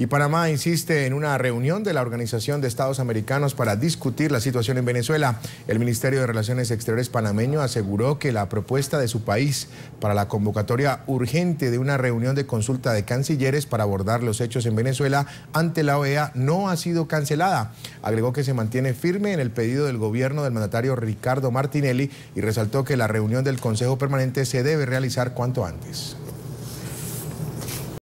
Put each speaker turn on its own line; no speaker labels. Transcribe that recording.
Y Panamá insiste en una reunión de la Organización de Estados Americanos para discutir la situación en Venezuela. El Ministerio de Relaciones Exteriores panameño aseguró que la propuesta de su país para la convocatoria urgente de una reunión de consulta de cancilleres para abordar los hechos en Venezuela ante la OEA no ha sido cancelada. Agregó que se mantiene firme en el pedido del gobierno del mandatario Ricardo Martinelli y resaltó que la reunión del Consejo Permanente se debe realizar cuanto antes.